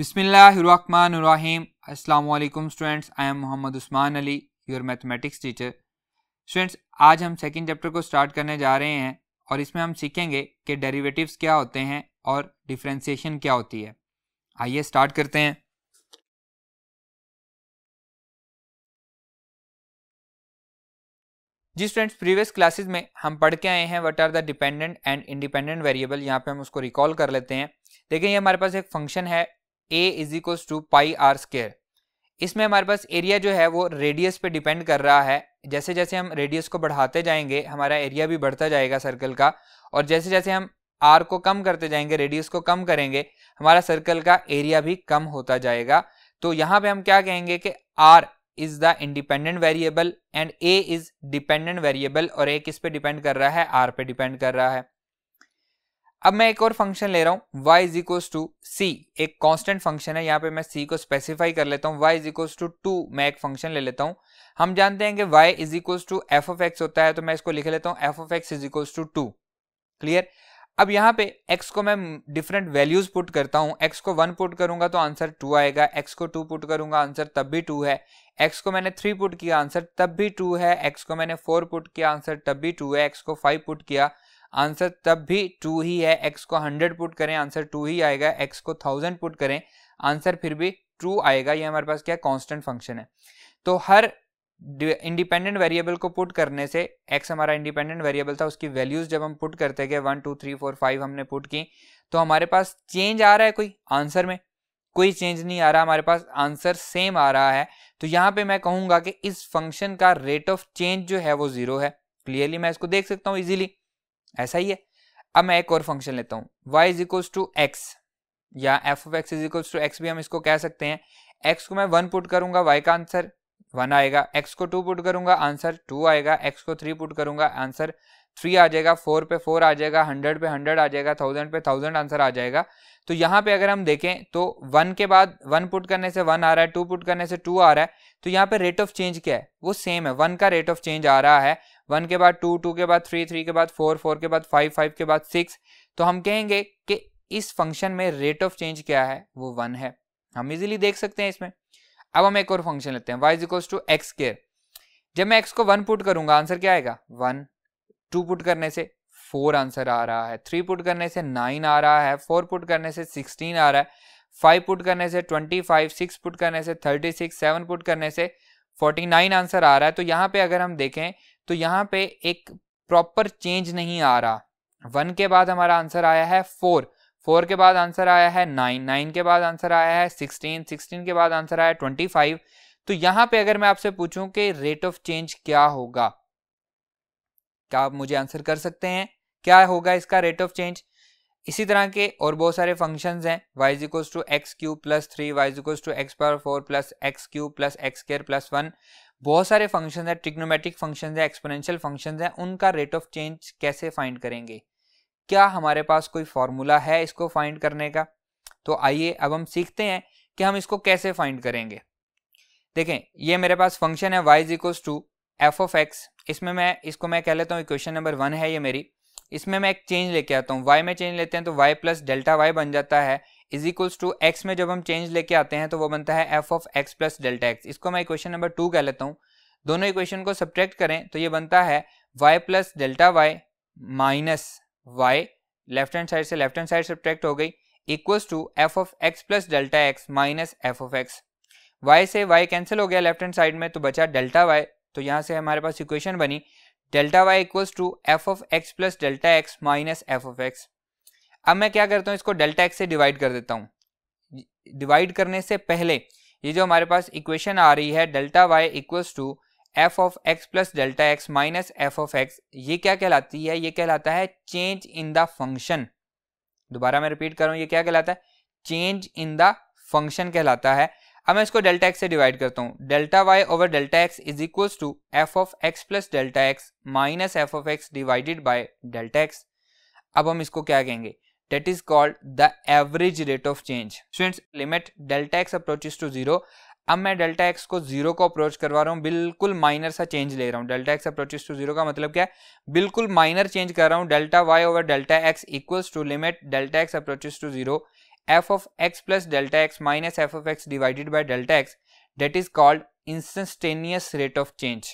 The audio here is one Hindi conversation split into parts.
Bismillahirrahmanirrahim. अस्सलाम वालेकुम students I am Mohammad Usman Ali your mathematics teacher students आज हम सेकेंड चैप्टर को स्टार्ट करने जा रहे हैं और इसमें हम सीखेंगे कि डेरिवेटिव्स क्या होते हैं और डिफ्रेंसिएशन क्या होती है आइए स्टार्ट करते हैं जी स्टूडेंट्स प्रीवियस क्लासेस में हम पढ़ के आए हैं what are the dependent and independent variable यहाँ पे हम उसको रिकॉल कर लेते हैं देखिए ये हमारे पास एक फंक्शन है A is equals to pi R square इसमें हमारे पास एरिया जो है वो रेडियस पे डिपेंड कर रहा है जैसे जैसे हम रेडियस को बढ़ाते जाएंगे हमारा एरिया भी बढ़ता जाएगा सर्कल का और जैसे जैसे हम आर को कम करते जाएंगे रेडियस को कम करेंगे हमारा सर्कल का एरिया भी कम होता जाएगा तो यहाँ पे हम क्या कहेंगे कि R is the independent variable and A is dependent variable और ए किस पे डिपेंड कर रहा है आर पे डिपेंड कर रहा है अब मैं एक और फंक्शन ले रहा हूँ y is equal to C एक कांस्टेंट फंक्शन है यहाँ पे मैं c को स्पेसिफाई कर लेता हूँ y is equal to two मैं एक फंक्शन ले लेता हूँ हम जानते हैं कि y is equal to F of X होता है तो मैं इसको लिख लेता हूँ F of x is equal to two clear अब यहाँ पे x को मैं डिफरेंट वैल्यूज पुट करता हूँ x को वन पुट करूंगा तो आंसर टू आएगा x को टू पुट करूंगा आंसर तब भी टू है x को मैंने थ्री पुट किया आंसर तब भी टू है x को मैंने फोर पुट किया आंसर तब भी टू है x को फाइव पुट किया आंसर तब भी टू ही है एक्स को हंड्रेड पुट करें आंसर टू ही आएगा एक्स को थाउजेंड पुट करें आंसर फिर भी ट्रू आएगा ये हमारे पास क्या कांस्टेंट फंक्शन है तो हर इंडिपेंडेंट वेरिएबल को पुट करने से एक्स हमारा इंडिपेंडेंट वेरिएबल था उसकी वैल्यूज जब हम पुट करते गए one two three four five हमने पुट की तो हमारे पास चेंज आ रहा है कोई आंसर में कोई चेंज नहीं आ रहा हमारे पास आंसर सेम आ रहा है तो यहाँ पे मैं कहूँगा कि इस फंक्शन का रेट ऑफ चेंज जो है वो जीरो है क्लियरली मैं इसको देख सकता हूँ इजीली ऐसा ही है अब मैं एक और फंक्शन लेता हूँ y is equals to x या f of x is equals to x भी हम इसको कह सकते हैं x को मैं वन पुट करूंगा y का आंसर वन आएगा x को टू पुट करूंगा आंसर टू आएगा x को थ्री पुट करूंगा आंसर थ्री आ जाएगा फोर पे फोर आ जाएगा हंड्रेड पे हंड्रेड आ जाएगा थाउजेंड पे थाउजेंड आंसर आ जाएगा तो यहाँ पे अगर हम देखें तो वन के बाद वन पुट करने से वन आ रहा है टू पुट करने से टू आ रहा है तो यहाँ पे रेट ऑफ चेंज क्या है वो सेम है वन का रेट ऑफ चेंज आ रहा है वन के बाद टू टू के बाद थ्री थ्री के बाद फोर फोर के बाद फाइव फाइव के बाद सिक्स तो हम कहेंगे कि इस फंक्शन में रेट ऑफ चेंज क्या है वो वन है हम इजीली देख सकते हैं इसमें अब हम एक और फंक्शन लेते हैं y is equals to x square जब मैं एक्स को वन पुट करूंगा आंसर क्या आएगा वन टू पुट करने से फोर आंसर आ रहा है थ्री पुट करने से नाइन आ रहा है फोर पुट करने से सिक्सटीन आ रहा है फाइव पुट करने से ट्वेंटी फाइव सिक्स पुट करने से थर्टी सिक्स सेवन पुट करने से फोर्टी नाइन आंसर आ रहा है तो यहाँ पे अगर हम देखें तो यहाँ पे एक प्रॉपर चेंज नहीं आ रहा वन के बाद हमारा आंसर आया है फोर फोर के बाद आंसर आया है नाइन नाइन के बाद आंसर आया है सिक्सटीन सिक्सटीन के बाद आंसर आया ट्वेंटी फाइव तो यहाँ पे अगर मैं आपसे पूछूं कि रेट ऑफ चेंज क्या होगा क्या आप मुझे आंसर कर सकते हैं क्या होगा इसका रेट ऑफ चेंज इसी तरह के और बहुत सारे फंक्शंस हैं y is equals to x cube plus three y is equals to x power four plus x cube plus x square plus one बहुत सारे फंक्शन है ट्रिक्नोमेटिक फंक्शन है एक्सपोनेंशियल फंक्शन है उनका रेट ऑफ चेंज कैसे फाइंड करेंगे क्या हमारे पास कोई फॉर्मूला है इसको फाइंड करने का तो आइए अब हम सीखते हैं कि हम इसको कैसे फाइंड करेंगे देखें ये मेरे पास फंक्शन है y is to F of x इसमें मैं इसको मैं कह लेता हूँ इक्वेशन नंबर वन है ये मेरी इसमें मैं एक चेंज लेके आता हूँ वाई में चेंज लेते हैं तो वाई प्लस डेल्टा वाई बन जाता है इज इक्वल्स टू एक्स में जब हम चेंज लेके आते हैं तो वो बनता है f of x plus delta x इसको मैं इक्वेशन नंबर टू कह लेता हूँ दोनों इक्वेशन को सब्ट्रैक्ट करें तो ये बनता है y plus delta y minus y left hand side से लेफ्ट हैंड साइड सब्ट्रैक्ट हो गई equals to F of x plus delta x minus f of x y से वाई कैंसिल हो गया लेफ्ट हैंड साइड में तो बचा डेल्टा वाई तो यहाँ से हमारे पास इक्वेशन बनी delta y equals to F of x plus delta x minus f of x अब मैं क्या करता हूँ इसको डेल्टा एक्स से डिवाइड कर देता हूँ डिवाइड करने से पहले ये जो हमारे पास इक्वेशन आ रही है delta y equals to F of x plus delta x minus f of x ये क्या कहलाती है ये कहलाता है चेंज इन द फंक्शन दोबारा मैं रिपीट कर रहा हूँ ये क्या कहलाता है चेंज इन द फंक्शन कहलाता है अब मैं इसको डेल्टा एक्स से डिवाइड करता हूँ delta y over delta x is equal to F of x plus delta x minus f of x divided by delta x अब हम इसको क्या कहेंगे that is called the average rate of change. Students, limit delta x approaches to zero. अब मैं डेल्टा एक्स को जीरो को अप्रोच करवा रहा हूँ बिल्कुल माइनर सा चेंज ले रहा हूँ delta x approaches to zero का मतलब क्या है बिल्कुल माइनर चेंज कर रहा हूँ delta y over delta x equals to limit delta x approaches to zero f of x plus delta x minus f of x divided by delta x that is called instantaneous rate of change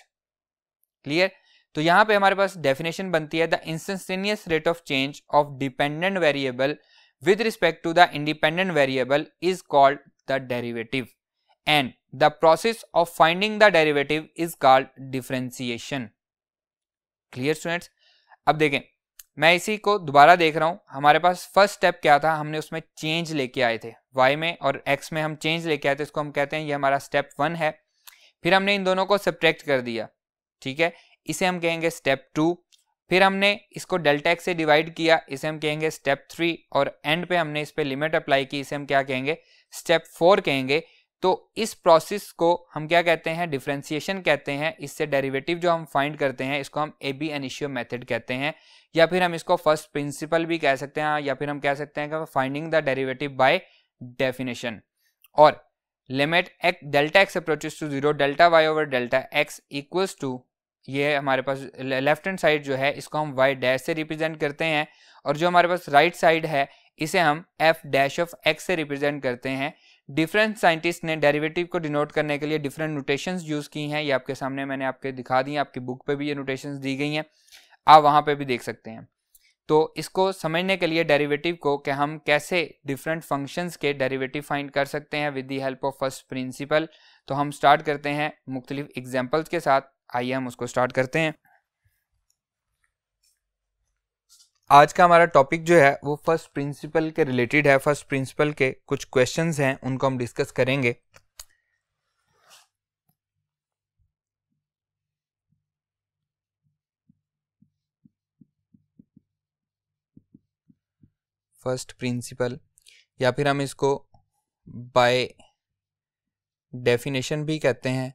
clear तो यहाँ पे हमारे पास डेफिनेशन बनती है the instantaneous rate of change of dependent variable with respect to the independent variable is called the derivative and the process of finding the derivative is called differentiation clear students अब देखें मैं इसी को दोबारा देख रहा हूँ हमारे पास फर्स्ट स्टेप क्या था हमने उसमें चेंज लेके आए थे वाई में और एक्स में हम चेंज लेके आए थे इसको हम कहते हैं ये हमारा स्टेप वन है फिर हमने इन दोनों को सब्ट्रैक्ट कर दिया ठीक है इसे हम कहेंगे स्टेप टू फिर हमने इसको डेल्टा एक्स से डिवाइड किया इसे हम कहेंगे स्टेप थ्री और एंड पे हमने इस पर लिमिट अप्लाई की इसे हम क्या कहेंगे स्टेप फोर कहेंगे तो इस प्रोसेस को हम क्या कहते हैं डिफ्रेंसिएशन कहते हैं इससे डेरिवेटिव जो हम फाइंड करते हैं इसको हम ए बी एनिशियो मेथड कहते हैं या फिर हम इसको फर्स्ट प्रिंसिपल भी कह सकते हैं या फिर हम कह सकते हैं कि finding the derivative by definition और limit x delta x approaches to zero delta y over delta x equals to ये हमारे पास लेफ्ट हैंड साइड जो है इसको हम वाई डैश से रिप्रेजेंट करते हैं और जो हमारे पास राइट right साइड है इसे हम एफ डैश ऑफ एक्स से रिप्रेजेंट करते हैं डिफरेंट साइंटिस्ट ने डेरिवेटिव को डिनोट करने के लिए डिफरेंट नोटेशन यूज़ की हैं ये आपके सामने मैंने आपके दिखा दी आपकी बुक पर भी ये नोटेशंस दी गई हैं आप वहाँ पर भी देख सकते हैं तो इसको समझने के लिए डेरिवेटिव को कि हम कैसे डिफरेंट फंक्शंस के डेरिवेटिव फाइंड कर सकते हैं with the help of first principle तो हम स्टार्ट करते हैं मुख्तलिफ एग्जाम्पल्स के साथ आइए हम उसको स्टार्ट करते हैं आज का हमारा टॉपिक जो है वो फर्स्ट प्रिंसिपल के रिलेटेड है फर्स्ट प्रिंसिपल के कुछ क्वेश्चंस हैं उनको हम डिस्कस करेंगे फर्स्ट प्रिंसिपल या फिर हम इसको बाय डेफिनेशन भी कहते हैं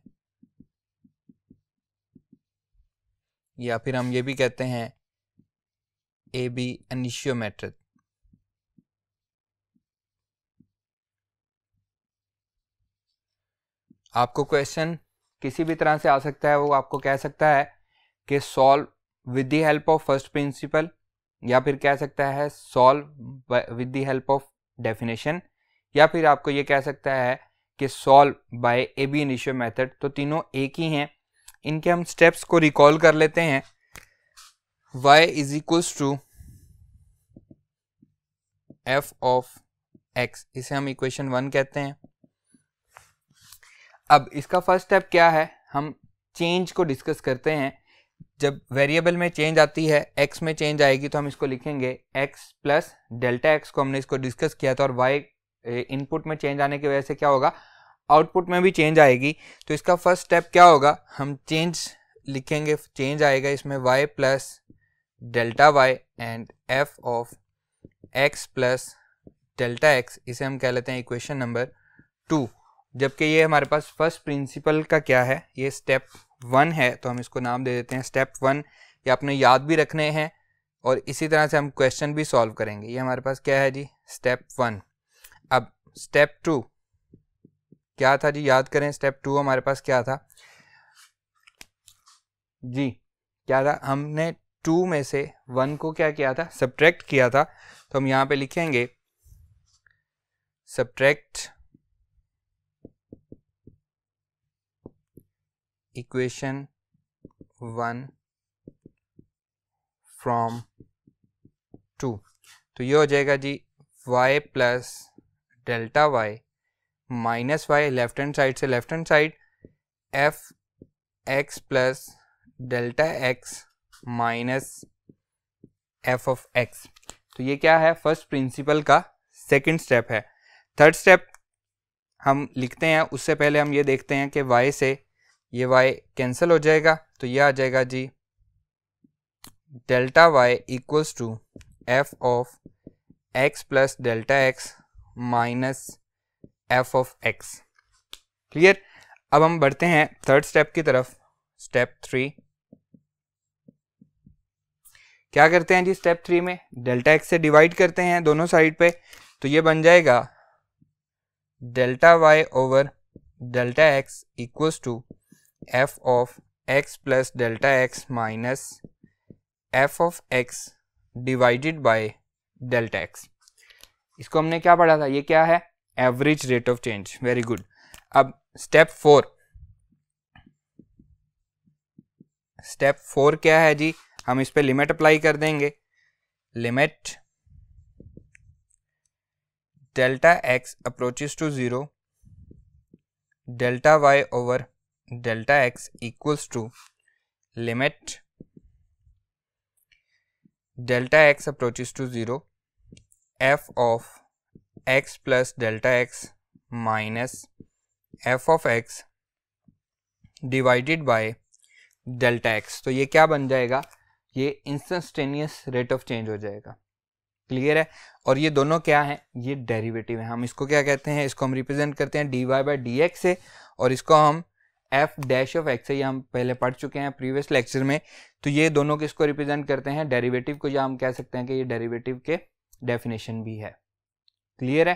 या फिर हम ये भी कहते हैं ए बी एनिशियो आपको क्वेश्चन किसी भी तरह से आ सकता है वो आपको कह सकता है कि solve with the help of first principle या फिर कह सकता है solve with the help of definition या फिर आपको ये कह सकता है कि solve by ab initio method तो तीनों एक ही हैं इनके हम स्टेप्स को रिकॉल कर लेते हैं y is equals to F of x इसे हम इक्वेशन वन कहते हैं अब इसका फर्स्ट स्टेप क्या है हम चेंज को डिस्कस करते हैं जब वेरिएबल में चेंज आती है x में चेंज आएगी तो हम इसको लिखेंगे x प्लस डेल्टा एक्स को हमने इसको डिस्कस किया था और y इनपुट में चेंज आने की वजह से क्या होगा आउटपुट में भी चेंज आएगी तो इसका फर्स्ट स्टेप क्या होगा हम चेंज लिखेंगे चेंज आएगा इसमें y plus delta y and f of x plus delta x इसे हम कह लेते हैं इक्वेशन नंबर टू जबकि ये हमारे पास फर्स्ट प्रिंसिपल का क्या है ये स्टेप वन है तो हम इसको नाम दे देते हैं स्टेप वन ये आपने याद भी रखने हैं और इसी तरह से हम क्वेश्चन भी सॉल्व करेंगे ये हमारे पास क्या है जी स्टेप वन अब स्टेप टू क्या था जी याद करें स्टेप टू हमारे पास क्या था जी क्या था हमने टू में से वन को क्या किया था सब्ट्रैक्ट किया था तो हम यहां पे लिखेंगे subtract equation one from two तो ये हो जाएगा जी y plus delta y minus y left hand side से left hand side f x plus delta x minus f of x तो ये क्या है फर्स्ट प्रिंसिपल का सेकंड स्टेप है थर्ड स्टेप हम लिखते हैं उससे पहले हम ये देखते हैं कि y से ये y कैंसिल हो जाएगा तो ये आ जाएगा जी delta y equals to F of x plus delta x minus f of x clear अब हम बढ़ते हैं थर्ड स्टेप की तरफ स्टेप थ्री क्या करते हैं जी स्टेप थ्री में डेल्टा एक्स से डिवाइड करते हैं दोनों साइड पे तो ये बन जाएगा delta y over delta x इक्व to F of x plus delta x minus f of x divided by delta x इसको हमने क्या पढ़ा था ये क्या है average rate of change very good अब स्टेप फोर स्टेप फोर क्या है जी हम इस पर लिमिट अप्लाई कर देंगे limit delta x approaches to zero delta y over delta x equals to limit delta x approaches to zero f of x plus delta x minus f of x divided by delta x तो ये क्या बन जाएगा ये इंस्टेंटेनियस रेट ऑफ चेंज हो जाएगा क्लियर है और ये दोनों क्या है ये डेरिवेटिव है हम इसको क्या कहते हैं इसको हम रिप्रेजेंट करते हैं d y by d x से और इसको हम एफ डैश ऑफ एक्स से ये हम पहले पढ़ चुके हैं प्रीवियस लेक्चर में तो ये दोनों किसको रिप्रेजेंट करते हैं डेरिवेटिव को या हम कह सकते हैं कि ये डेरिवेटिव के डेफिनेशन भी है क्लियर है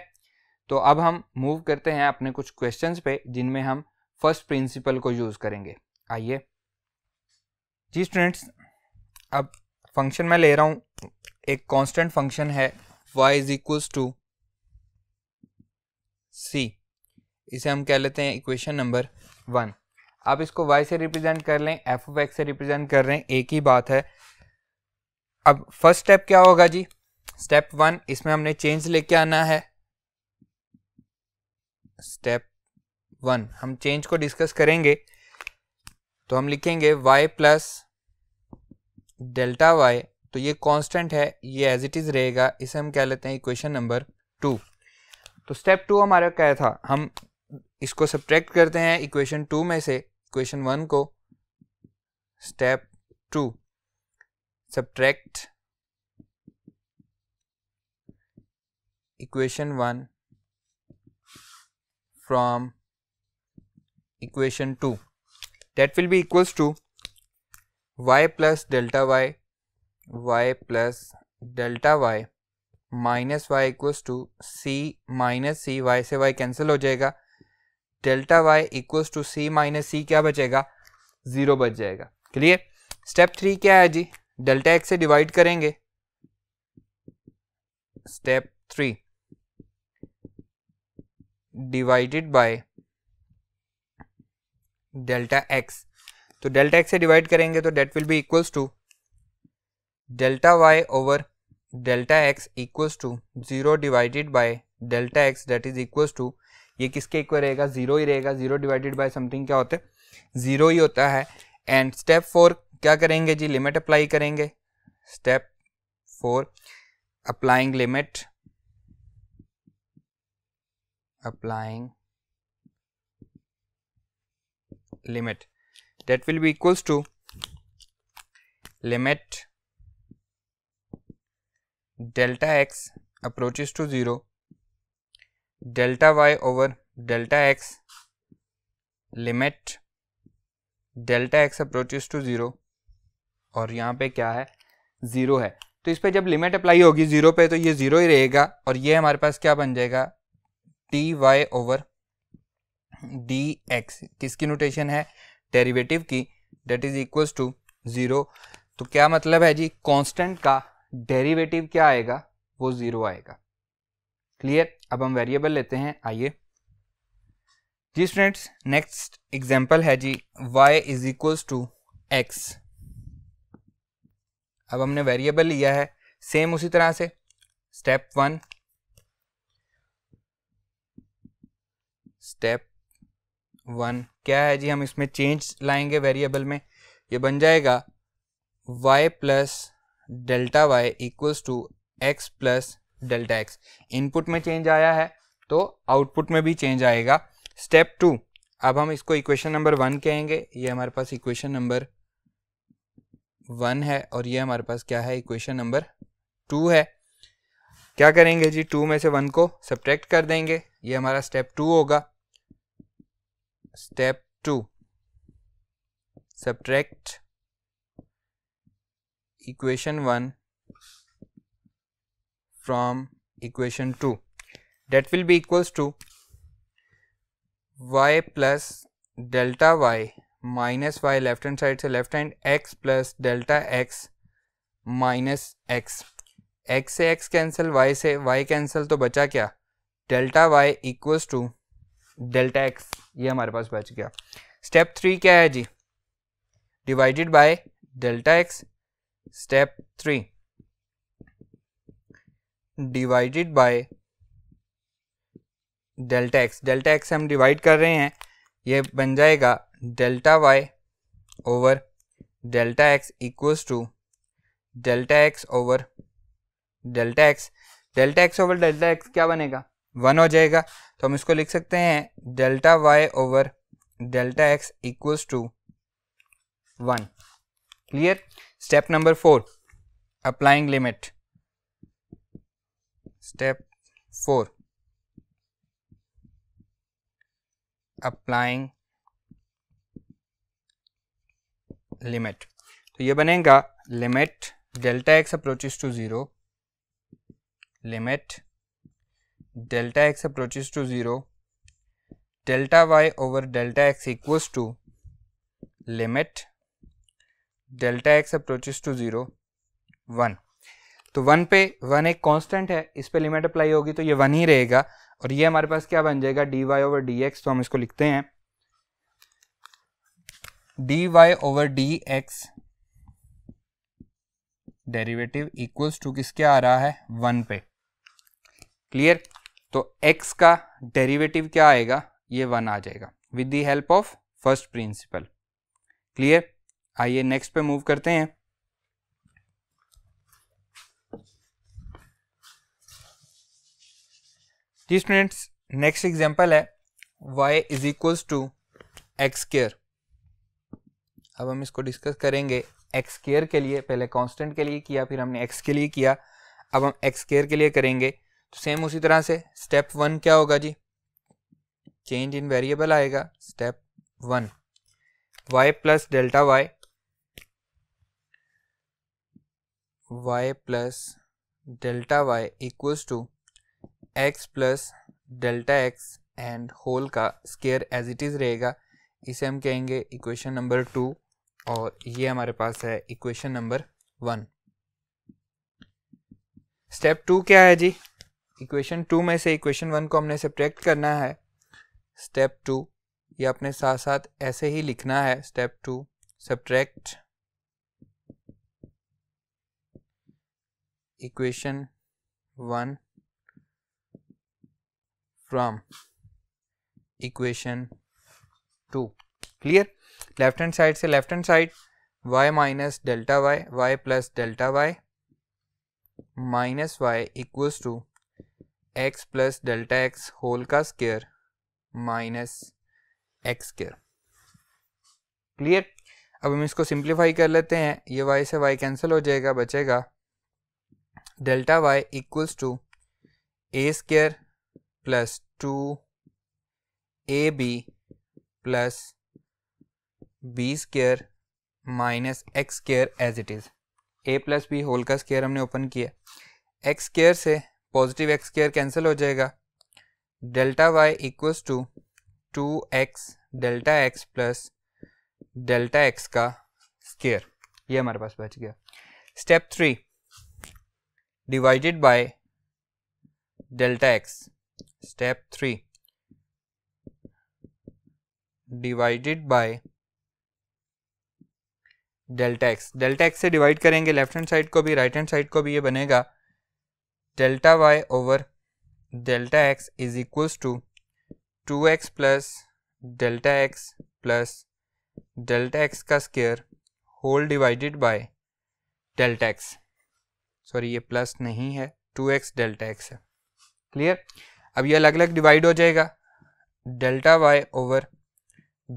तो अब हम मूव करते हैं अपने कुछ क्वेश्चन पे जिनमें हम फर्स्ट प्रिंसिपल को यूज़ करेंगे आइए जी स्टूडेंट्स अब फंक्शन मैं ले रहा हूँ एक कांस्टेंट फंक्शन है y is equals to c इसे हम कह लेते हैं इक्वेशन नंबर वन आप इसको y से रिप्रेजेंट कर लें एफ ऑफ एक्स से रिप्रेजेंट कर रहे हैं एक ही बात है अब फर्स्ट स्टेप क्या होगा जी स्टेप वन इसमें हमने चेंज लेके आना है स्टेप वन हम चेंज को डिस्कस करेंगे तो हम लिखेंगे y प्लस डेल्टा y तो ये कांस्टेंट है ये एज इट इज रहेगा इसे हम कह लेते हैं इक्वेशन नंबर टू तो स्टेप टू हमारा क्या था हम इसको सब्ट्रैक्ट करते हैं इक्वेशन टू में से इक्वेशन वन को step two subtract equation 1 from equation 2 that will be equals to y plus delta y y plus delta y minus y equals to c minus c y से वाई कैंसिल हो जाएगा delta y equals to c minus c क्या बचेगा ज़ीरो बच जाएगा क्लियर स्टेप थ्री क्या है जी डेल्टा एक्स से डिवाइड करेंगे step three divided by delta x तो डेल्टा एक्स से डिवाइड करेंगे तो that will be equals to delta y over delta x equals to zero divided by delta x that is equals to ये किसके इक्वल रहेगा जीरो ही रहेगा जीरो डिवाइडेड बाय समथिंग क्या होता है जीरो ही होता है एंड स्टेप फोर क्या करेंगे जी लिमिट अप्लाई करेंगे step four applying limit applying limit that will be equals to limit delta x approaches to 0 delta y over delta x limit delta x approaches to 0 और यहाँ पे क्या है ज़ीरो है तो इस पे जब लिमिट अप्लाई होगी ज़ीरो पे तो ये ज़ीरो ही रहेगा और ये हमारे पास क्या बन जाएगा d y over d x किसकी नोटेशन है डेरिवेटिव की that is equals to zero तो क्या मतलब है जी कांस्टेंट का डेरिवेटिव क्या आएगा वो ज़ीरो आएगा क्लियर अब हम वेरिएबल लेते हैं आइए जी स्टूडेंट्स नेक्स्ट एग्जाम्पल है जी y is equals to x अब हमने वेरिएबल लिया है सेम उसी तरह से स्टेप वन स्टेप वन क्या है जी हम इसमें चेंज लाएंगे वेरिएबल में ये बन जाएगा y plus delta y equals to x plus delta x input में चेंज आया है तो आउटपुट में भी चेंज आएगा स्टेप टू अब हम इसको इक्वेशन नंबर वन कहेंगे ये हमारे पास इक्वेशन नंबर वन है और ये हमारे पास क्या है इक्वेशन नंबर टू है क्या करेंगे जी टू में से वन को सब्ट्रैक्ट कर देंगे ये हमारा स्टेप टू होगा step 2 subtract equation 1 from equation 2 that will be equals to y plus delta y minus y left hand side से left hand x plus delta x minus x x से x cancel y से y cancel तो बचा क्या delta y equals to delta x ये हमारे पास बच गया स्टेप थ्री क्या है जी divided by delta x step three divided by delta x delta x हम डिवाइड कर रहे हैं ये बन जाएगा delta y over delta x equals to delta x over delta x delta x over delta x क्या बनेगा वन हो जाएगा तो हम इसको लिख सकते हैं delta y over delta x equals to one clear step number four applying limit step four applying limit तो ये बनेगा limit delta x approaches to zero limit delta x approaches to 0 delta y over delta x equals to limit delta x approaches to 0 1 तो 1 पे 1 एक कांस्टेंट है इस पे लिमिट अप्लाई होगी तो ये 1 ही रहेगा और ये हमारे पास क्या बन जाएगा dy over dx तो हम इसको लिखते हैं dy over dx derivative equals to किसके आ रहा है 1 पे क्लियर तो x का डेरिवेटिव क्या आएगा ये वन आ जाएगा with the help of first principle clear आइए नेक्स्ट पे मूव करते हैं जी स्टूडेंट्स नेक्स्ट एग्जांपल है y is equals to x square अब हम इसको डिस्कस करेंगे एक्स केयर के लिए पहले कांस्टेंट के लिए किया फिर हमने एक्स के लिए किया अब हम एक्स केयर के लिए करेंगे तो सेम उसी तरह से स्टेप वन क्या होगा जी चेंज इन वेरिएबल आएगा step one y plus delta y y plus delta y equals to x plus delta x and whole का स्केयर एज इट इज़ रहेगा इसे हम कहेंगे इक्वेशन नंबर टू और ये हमारे पास है equation number one step two क्या है जी इक्वेशन टू में से इक्वेशन वन को हमने सब्ट्रैक्ट करना है स्टेप टू ये अपने साथ साथ ऐसे ही लिखना है step two subtract equation one from equation two clear left hand side से left hand side y minus delta y y plus delta y minus y equals to x plus delta x whole का square minus x square clear अब हम इसको सिंप्लीफाई कर लेते हैं ये वाई से वाई कैंसिल हो जाएगा बचेगा delta y equals to a square plus two a b plus b square minus x square as it is a plus b whole का स्केयर हमने ओपन किया एक्स स्केयर से पॉजिटिव एक्स स्क्र कैंसिल हो जाएगा delta y equals to two x delta x plus delta x का स्केयर ये हमारे पास बच गया step three divided by delta x step three divided by delta x delta x से डिवाइड करेंगे लेफ्ट हैंड साइड को भी राइट हैंड साइड को भी ये बनेगा delta y over delta x is equals to two x plus delta x plus delta x का square whole divided by delta x sorry ये प्लस नहीं है टू एक्स डेल्टा एक्स है क्लियर अब ये अलग अलग डिवाइड हो जाएगा delta y over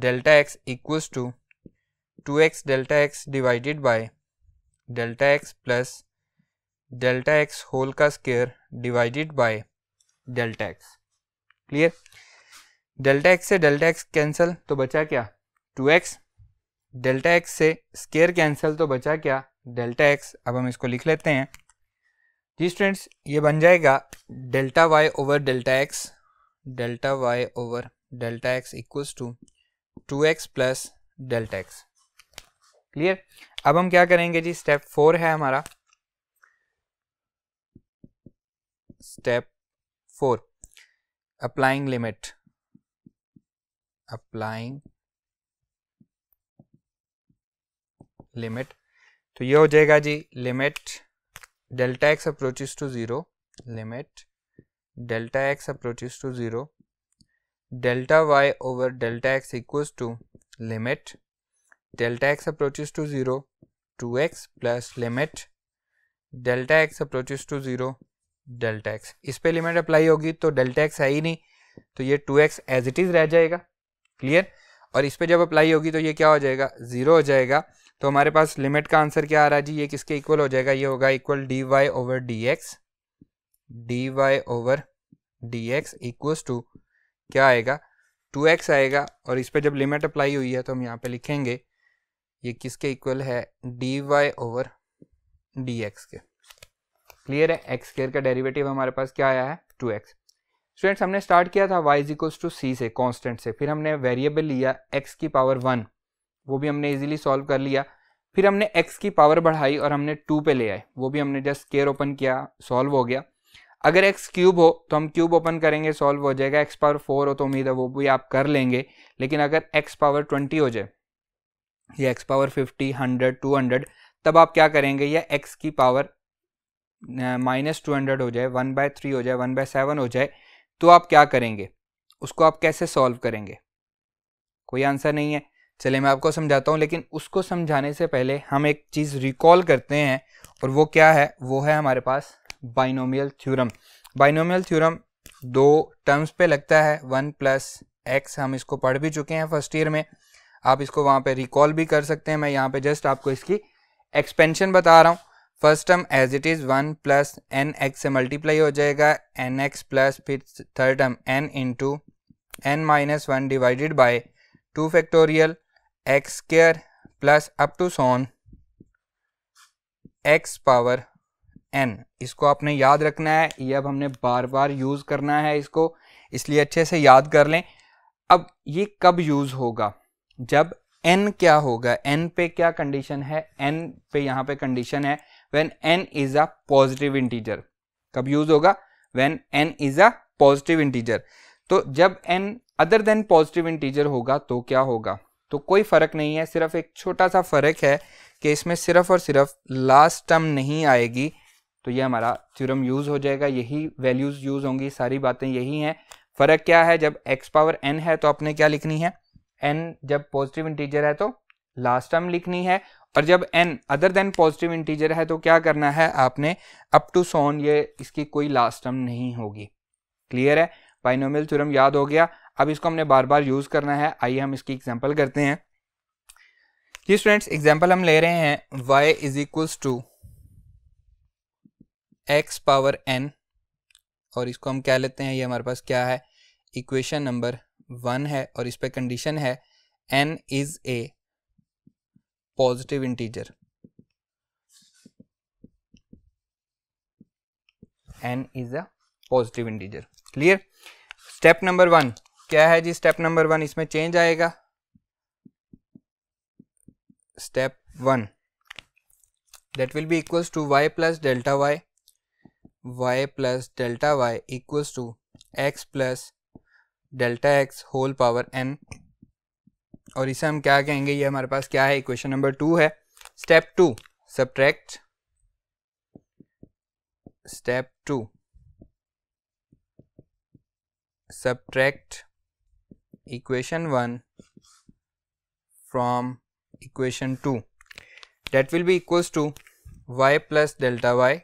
delta x equals to two x delta x divided by delta x plus delta x whole का square divided by delta x clear delta x से डेल्टा एक्स कैंसिल तो बचा क्या टू एक्स डेल्टा एक्स से स्केयर कैंसिल तो बचा क्या डेल्टा एक्स अब हम इसको लिख लेते हैं जी स्टूडेंट्स ये बन जाएगा delta y over delta x delta y over delta x equals to two x plus delta x clear अब हम क्या करेंगे जी स्टेप फोर है हमारा step four applying limit applying limit तो ये हो जाएगा जी limit delta x approaches to zero limit delta x approaches to zero delta y over delta x equals to limit delta x approaches to zero two x plus limit delta x approaches to zero delta x इस पर लिमिट अप्लाई होगी तो डेल्टा एक्स है ही नहीं तो ये two x as it is रह जाएगा क्लियर और इस पर जब अप्लाई होगी तो ये क्या हो जाएगा ज़ीरो हो जाएगा तो हमारे पास लिमिट का आंसर क्या आ रहा है जी ये किसके इक्वल हो जाएगा ये होगा equal d y over d x d y over d x equals to क्या आएगा टू एक्स आएगा और इस पर जब लिमिट अप्लाई हुई है तो हम यहाँ पे लिखेंगे ये किसके इक्वल है d y over d x के क्लियर है एक्स स्केयर का डेरिवेटिव हमारे पास क्या आया है टू एक्स स्टूडेंट्स हमने स्टार्ट किया था वाई इज टू सी से कांस्टेंट से फिर हमने वेरिएबल लिया एक्स की पावर वन वो भी हमने इजीली सॉल्व कर लिया फिर हमने एक्स की पावर बढ़ाई और हमने टू पे ले आए वो भी हमने जस्ट स्केयर ओपन किया सॉल्व हो गया अगर एक्स क्यूब हो तो हम क्यूब ओपन करेंगे सॉल्व हो जाएगा एक्स पावर फोर हो तो उम्मीद है वो भी आप कर लेंगे लेकिन अगर एक्स पावर ट्वेंटी हो जाए या x power fifty hundred two hundred तब आप क्या करेंगे या एक्स की पावर माइनस टू हंड्रेड हो जाए वन बाय थ्री हो जाए वन बाय सेवन हो जाए तो आप क्या करेंगे उसको आप कैसे सॉल्व करेंगे कोई आंसर नहीं है चलिए मैं आपको समझाता हूँ लेकिन उसको समझाने से पहले हम एक चीज़ रिकॉल करते हैं और वो क्या है वो है हमारे पास बाइनोमियल थ्योरम बाइनोमियल थ्योरम दो टर्म्स पे लगता है वन प्लस एक्स हम इसको पढ़ भी चुके हैं फर्स्ट ईयर में आप इसको वहाँ पे रिकॉल भी कर सकते हैं मैं यहाँ पे जस्ट आपको इसकी एक्सपेंशन बता रहा हूँ first term as it is one plus n x से मल्टीप्लाई हो जाएगा एन एक्स प्लस फिर third term n into n minus one divided by two factorial x square plus up to so on x power n इसको आपने याद रखना है ये अब हमने बार बार यूज़ करना है इसको इसलिए अच्छे से याद कर लें अब ये कब यूज़ होगा जब एन क्या होगा एन पे क्या कंडीशन है एन पे यहाँ पे कंडीशन है when n is a positive integer कब यूज होगा when n is a positive integer तो जब n other than positive integer होगा तो क्या होगा तो कोई फर्क नहीं है सिर्फ एक छोटा सा फर्क है कि इसमें सिर्फ और सिर्फ लास्ट टर्म नहीं आएगी तो ये हमारा थ्योरम यूज हो जाएगा यही वैल्यूज यूज होंगी सारी बातें यही हैं फर्क क्या है जब एक्स पावर एन है तो आपने क्या लिखनी है एन जब पॉजिटिव इंटीजर है तो लास्ट टर्म लिखनी है और जब n other than positive integer है तो क्या करना है आपने अप टू सोन ये इसकी कोई लास्ट टर्म नहीं होगी क्लियर है बाइनोमियल थ्योरम याद हो गया अब इसको हमने बार बार यूज करना है आइए हम इसकी एग्जाम्पल करते हैं ये स्टूडेंट्स एग्जाम्पल हम ले रहे हैं y is equals to x power n और इसको हम क्या लेते हैं ये हमारे पास क्या है इक्वेशन नंबर वन है और इस पर कंडीशन है n is a positive integer n is a positive integer clear step number one क्या है जी step number वन इसमें change आएगा step वन that will be equals to y plus delta y y plus delta y equals to x plus delta x whole power n और इसे हम क्या कहेंगे ये हमारे पास क्या है इक्वेशन नंबर टू है step two subtract step two subtract equation one from equation two that will be equals to y plus delta y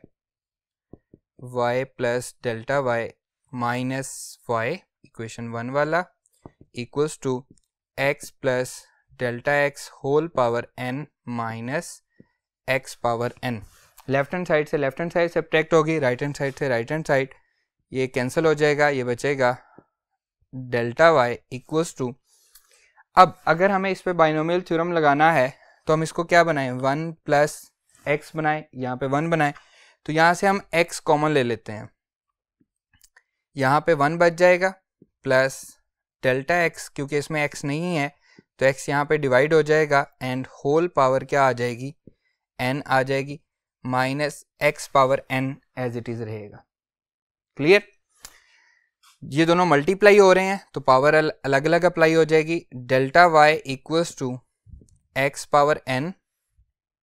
y plus delta y minus y equation one वाला equals to x plus delta x whole power n minus x power n left hand side से लेफ्ट हैंड साइड से सब्ट्रैक्ट होगी राइट हैंड साइड से राइट हैंड साइड ये कैंसिल हो जाएगा ये बचेगा डेल्टा वाई इक्वल्स टू अब अगर हमें इस पर बाइनोमियल थ्योरम लगाना है तो हम इसको क्या बनाएं वन प्लस एक्स बनाएं यहाँ पे वन बनाए तो यहाँ से हम एक्स कॉमन ले लेते हैं यहाँ पे वन बच जाएगा प्लस डेल्टा एक्स क्योंकि इसमें एक्स नहीं है तो एक्स यहाँ पे डिवाइड हो जाएगा एंड होल पावर क्या आ जाएगी एन आ जाएगी minus x power n as it is रहेगा क्लियर ये दोनों मल्टीप्लाई हो रहे हैं तो पावर अलग अलग अप्लाई हो जाएगी delta y equals to x power n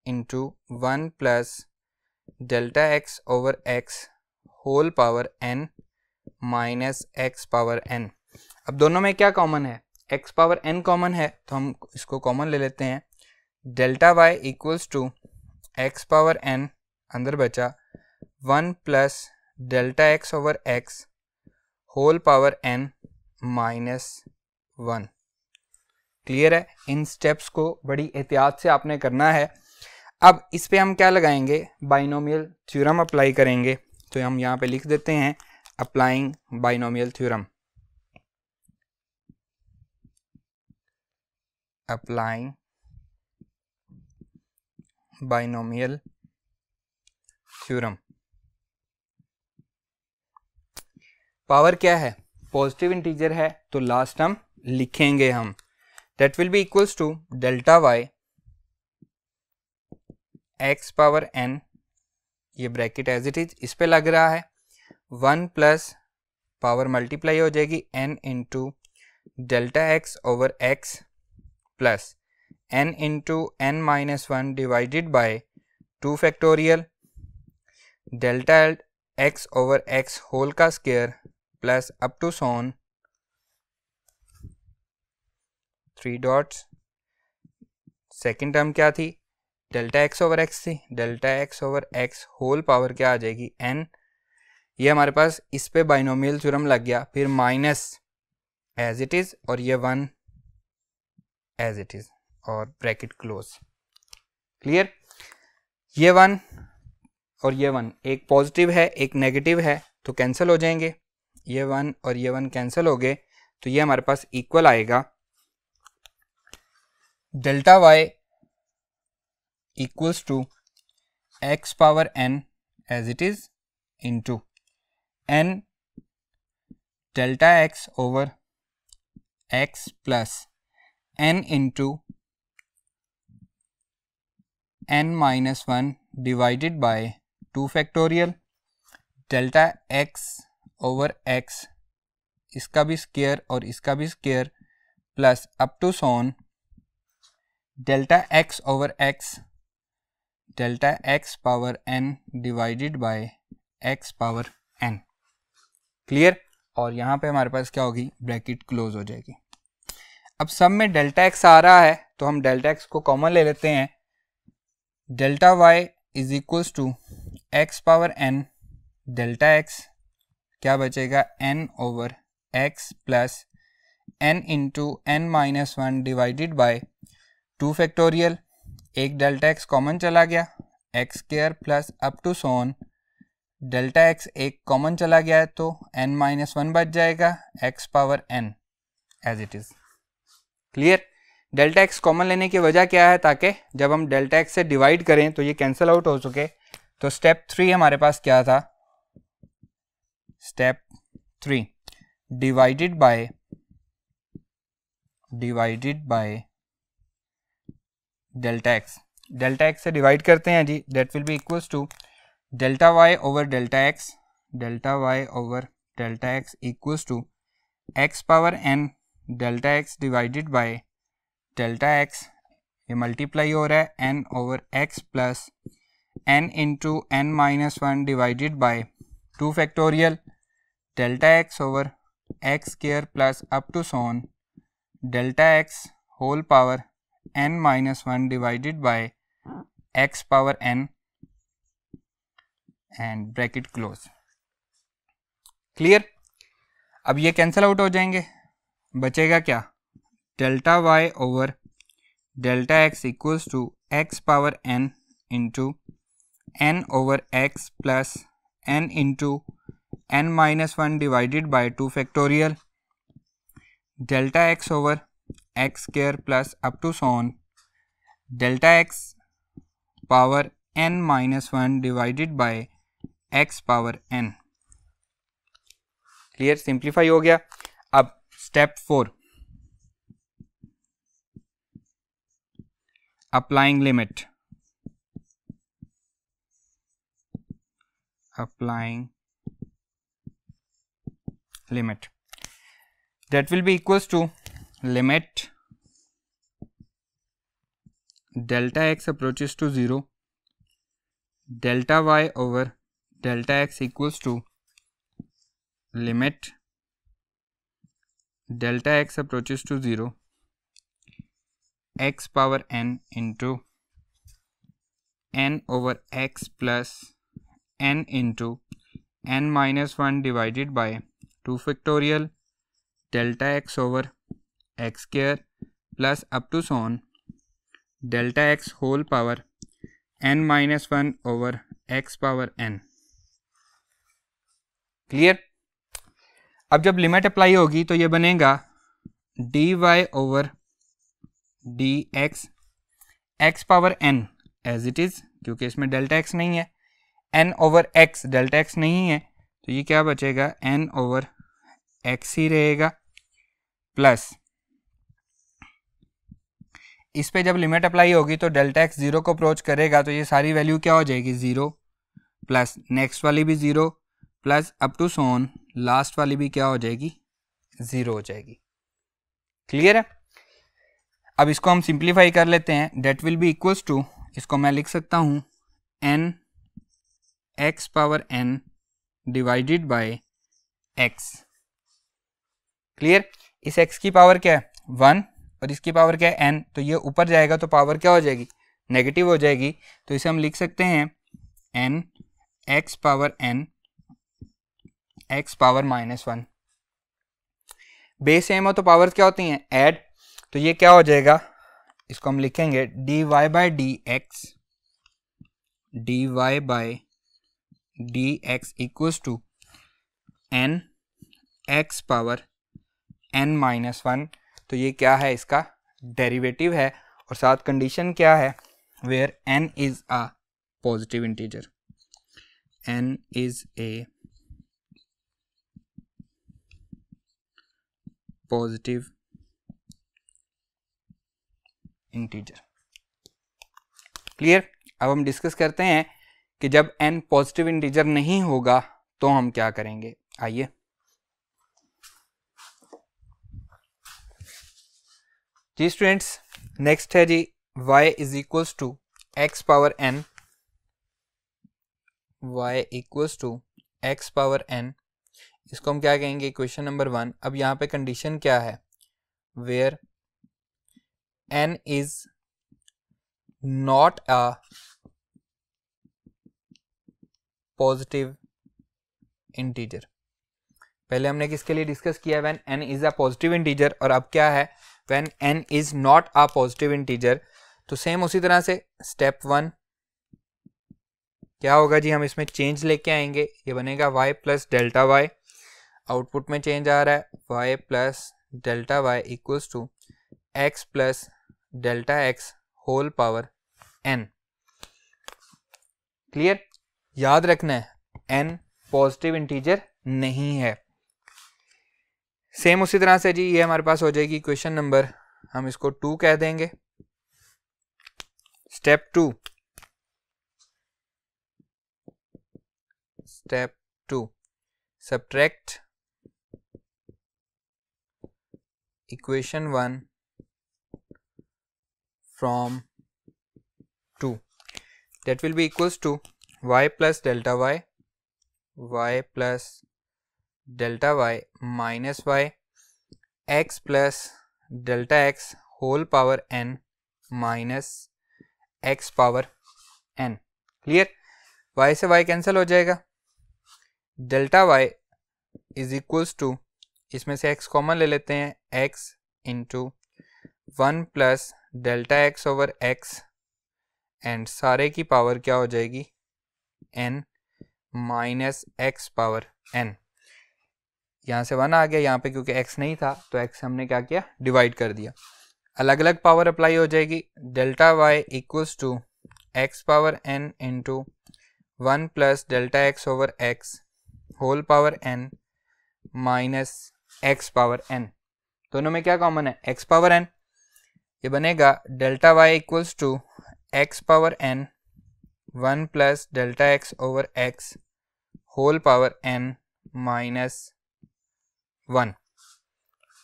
into one plus delta x over x whole power n minus x power n अब दोनों में क्या कॉमन है एक्स पावर एन कॉमन है तो हम इसको कॉमन ले लेते हैं delta y equals to x power n अंदर बचा one plus delta x over x whole power n minus one clear है इन स्टेप्स को बड़ी एहतियात से आपने करना है अब इस पे हम क्या लगाएंगे बाइनोमियल थ्योरम अप्लाई करेंगे तो हम यहाँ पे लिख देते हैं applying binomial theorem applying binomial theorem. Power क्या है पॉजिटिव इंटीजर है तो लास्ट हम लिखेंगे हम that will be equals to delta y x power n ये ब्रैकेट एज इट इज इस पे लग रहा है वन प्लस पावर मल्टीप्लाई हो जाएगी n into delta x over x plus n into n minus 1 divided by 2 factorial delta x over x whole का square plus up to so on three dots second term क्या थी डेल्टा एक्स ओवर एक्स थी delta x over x whole power क्या आ जाएगी एन ये हमारे पास इस पे बाइनोमियल थ्योरम लग गया फिर माइनस एज इट इज़ और ये वन एज इट इज और ब्रैकेट क्लोज क्लियर ये वन और ये वन एक पॉजिटिव है एक नेगेटिव है तो कैंसिल हो जाएंगे ये वन और ये वन कैंसिल हो गए तो ये हमारे पास इक्वल आएगा delta y equals to x power n as it is into n delta x over x plus n into n minus one divided by two factorial delta x over x इसका भी स्केयर और इसका भी स्केयर plus up to so on delta x over x delta x power n divided by x power n clear और यहाँ पे हमारे पास क्या होगी ब्रैकेट क्लोज हो जाएगी अब सब में डेल्टा एक्स आ रहा है तो हम डेल्टा एक्स को कॉमन ले लेते हैं delta y is equals to x power n delta x क्या बचेगा n over x plus n into n minus one divided by two factorial एक डेल्टा एक्स कॉमन चला गया x square plus up to so on delta x एक कॉमन चला गया है तो एन माइनस वन बच जाएगा x power n as it is clear delta x common लेने की वजह क्या है ताकि जब हम डेल्टा एक्स से डिवाइड करें तो ये कैंसिल आउट हो सके तो स्टेप थ्री हमारे पास क्या था step three divided by divided by delta x delta x से डिवाइड करते हैं जी that will be equals to delta y over delta x delta y over delta x equals to x power n delta x divided by delta x ये मल्टीप्लाई हो रहा है n over x plus n into n minus one divided by two factorial delta x over x square plus up to so on delta x whole power n minus one divided by x power n and bracket close clear अब ये कैंसिल आउट हो जाएंगे बचेगा क्या delta y over delta x equals to x power n into n over x plus n into n minus one divided by two factorial delta x over x square plus up to so on delta x power n minus one divided by x power n clear simplify हो गया Step 4 Applying limit. Applying limit that will be equals to limit delta x approaches to 0 delta y over delta x equals to limit delta x approaches to 0 x power n into n over x plus n into n minus 1 divided by 2 factorial delta x over x square plus up to so on delta x whole power n minus 1 over x power n. Clear? अब जब लिमिट अप्लाई होगी तो ये बनेगा d y over d x x power n as it is क्योंकि इसमें डेल्टा एक्स नहीं है n over x delta x नहीं है तो ये क्या बचेगा एन ओवर एक्स ही रहेगा प्लस इस पे जब लिमिट अप्लाई होगी तो डेल्टा एक्स जीरो को अप्रोच करेगा तो ये सारी वैल्यू क्या हो जाएगी जीरो प्लस नेक्स्ट वाली भी zero plus up to so on last वाली भी क्या हो जाएगी ज़ीरो हो जाएगी क्लियर है अब इसको हम सिंप्लीफाई कर लेते हैं that will be equals to इसको मैं लिख सकता हूँ n x power n divided by x clear इस एक्स की पावर क्या है वन और इसकी पावर क्या है एन तो ये ऊपर जाएगा तो पावर क्या हो जाएगी नेगेटिव हो जाएगी तो इसे हम लिख सकते हैं n x power n x power minus one base same हो तो पावर क्या होती हैं ऐड तो ये क्या हो जाएगा इसको हम लिखेंगे d y by d x d y by d x equals to n x power n minus one तो ये क्या है इसका डेरिवेटिव है और साथ कंडीशन क्या है where n is a positive integer n is a positive integer clear अब हम डिस्कस करते हैं कि जब n पॉजिटिव इंटीजर नहीं होगा तो हम क्या करेंगे आइए जी स्टूडेंट्स नेक्स्ट है जी y is equals to x power n y equals to x power n इसको हम क्या कहेंगे क्वेश्चन नंबर वन अब यहाँ पे कंडीशन क्या है where n is not a positive integer पहले हमने किसके लिए डिस्कस किया when n is a positive integer और अब क्या है when n is not a positive integer तो सेम उसी तरह से स्टेप वन क्या होगा जी हम इसमें चेंज लेके आएंगे ये बनेगा y plus delta y output में चेंज आ रहा है y plus delta y equals to x plus delta x whole power n clear याद रखना है एन पॉजिटिव इंटीजर नहीं है सेम उसी तरह से जी ये हमारे पास हो जाएगी क्वेश्चन नंबर हम इसको टू कह देंगे step two step two subtract equation 1 from 2 that will be equals to y plus delta y y plus delta y minus y x plus delta x whole power n minus x power n Clear? Y se y cancel ho jayega. Delta y is equals to इसमें से x कॉमन ले लेते हैं x into one plus delta x over x and सारे की पावर क्या हो जाएगी n minus x power n यहाँ से वन आ गया यहाँ पे क्योंकि x नहीं था तो x हमने क्या किया डिवाइड कर दिया अलग अलग पावर अप्लाई हो जाएगी delta y equals to x power n into one plus delta x over x whole power n minus x power n दोनों में क्या कॉमन है एक्स पावर एन ये बनेगा delta y equals to x power n one plus delta x over x whole power n minus one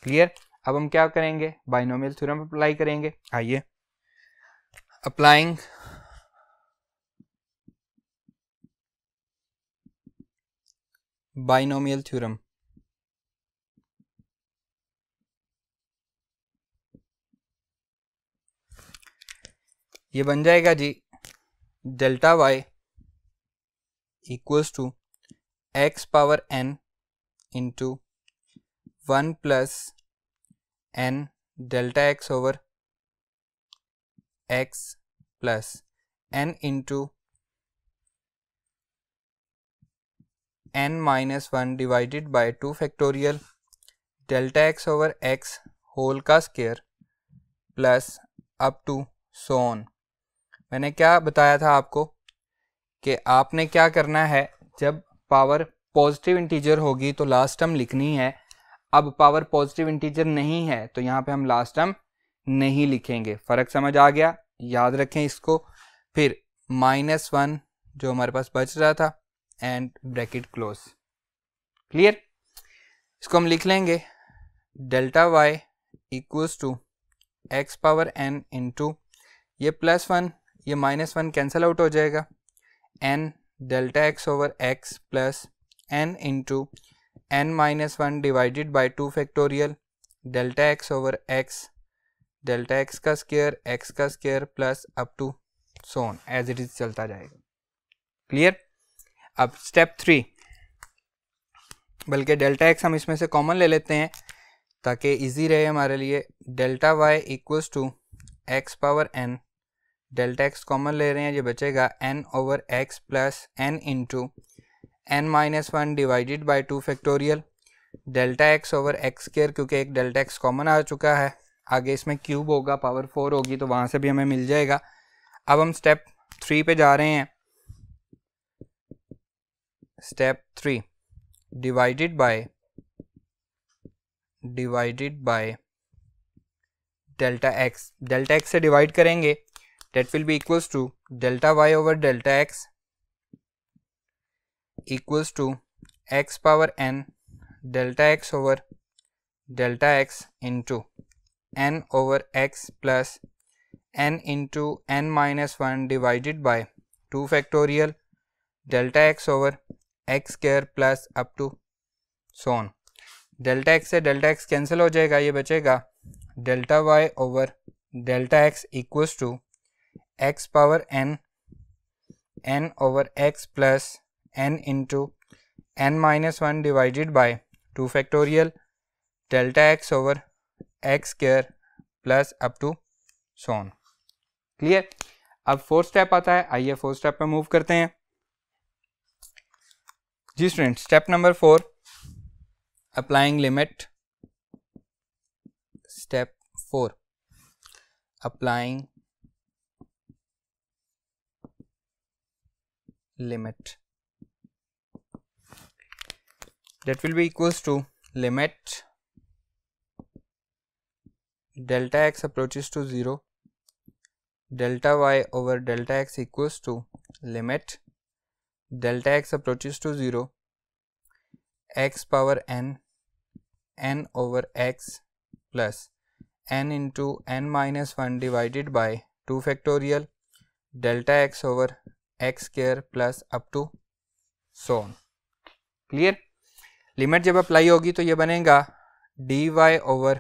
clear अब हम क्या करेंगे बाइनोमियल थ्योरम अप्लाई करेंगे आइए अप्लाइंग बाइनोमियल थ्योरम ये बन जाएगा जी delta y equals to x power n into one plus n delta x over x plus n into n minus one divided by two factorial delta x over x whole का square plus up to so on मैंने क्या बताया था आपको कि आपने क्या करना है जब पावर पॉजिटिव इंटीजर होगी तो लास्ट टर्म लिखनी है अब पावर पॉजिटिव इंटीजर नहीं है तो यहाँ पे हम लास्ट टर्म नहीं लिखेंगे फ़र्क समझ आ गया याद रखें इसको फिर माइनस वन जो हमारे पास बच रहा था एंड ब्रैकेट क्लोज क्लियर इसको हम लिख लेंगे delta y equals to x power n into ये प्लस वन ये माइनस वन कैंसिल आउट हो जाएगा n delta x over x plus n into n minus one divided by two factorial delta x over x delta x का स्केयर एक्स का square plus up to so on as it is चलता जाएगा क्लियर अब स्टेप थ्री बल्कि डेल्टा एक्स हम इसमें से कॉमन ले लेते हैं ताकि इजी रहे हमारे लिए delta y equals to x power n delta x common ले रहे हैं ये बचेगा n over x plus n into n minus one divided by two factorial delta x over x square क्योंकि एक डेल्टा एक्स कॉमन आ चुका है आगे इसमें क्यूब होगा पावर फोर होगी तो वहाँ से भी हमें मिल जाएगा अब हम स्टेप थ्री पे जा रहे हैं step three divided by divided by delta x delta x से डिवाइड करेंगे that will be equals to delta y over delta x equals to x power n delta x over delta x into n over x plus n into n minus 1 divided by 2 factorial delta x over x square plus up to so on delta x से delta x cancel हो जाएगा ये बचेगा delta y over delta x equals to x power n n over x plus n into n minus one divided by two factorial delta x over x square plus up to so on clear अब फोर्थ स्टेप आता है आइए फोर्थ स्टेप पे मूव करते हैं जी student step number four applying limit step four applying limit that will be equals to limit delta x approaches to 0 delta y over delta x equals to limit delta x approaches to 0 x power n n over x plus n into n minus 1 divided by 2 factorial delta x over x square plus up to so on clear limit जब अप्लाई होगी तो ये बनेगा d y over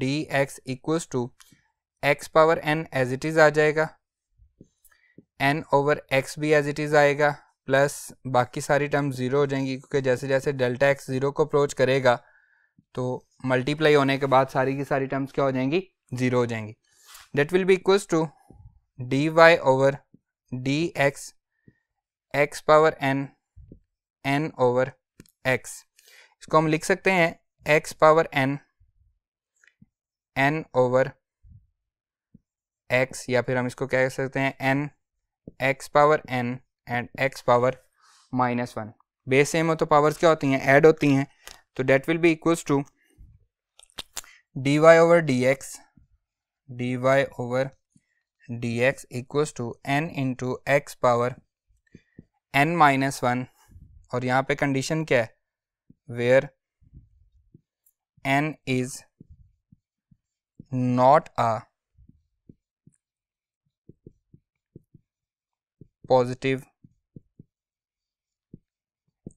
d x equals to x power n as it is आ जाएगा एन ओवर एक्स भी एज इट इज़ आएगा प्लस बाकी सारी टर्म ज़ीरो हो जाएंगी क्योंकि जैसे जैसे डेल्टा एक्स ज़ीरो को अप्रोच करेगा तो मल्टीप्लाई होने के बाद सारी की सारी टर्म्स क्या हो जाएंगी ज़ीरो हो जाएंगी that will be equals to d y over d x x power n n over x इसको हम लिख सकते हैं x power n n over x या फिर हम इसको कह सकते हैं n x power n and x power minus one base same हो तो पावर्स क्या होती हैं ऐड होती हैं तो that will be equals to d y over d x d y over x इक्व to n into x power n minus one और यहाँ पे कंडीशन क्या है where n is not a positive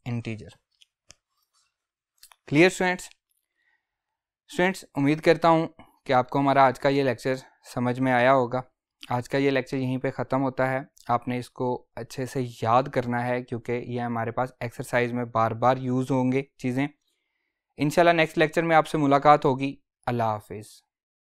integer clear students students उम्मीद करता हूँ कि आपको हमारा आज का ये लेक्चर समझ में आया होगा आज का ये लेक्चर यहीं पे ख़त्म होता है आपने इसको अच्छे से याद करना है क्योंकि ये हमारे पास एक्सरसाइज में बार बार यूज़ होंगे चीज़ें इन नेक्स्ट लेक्चर में आपसे मुलाकात होगी अल्लाह हाफिज़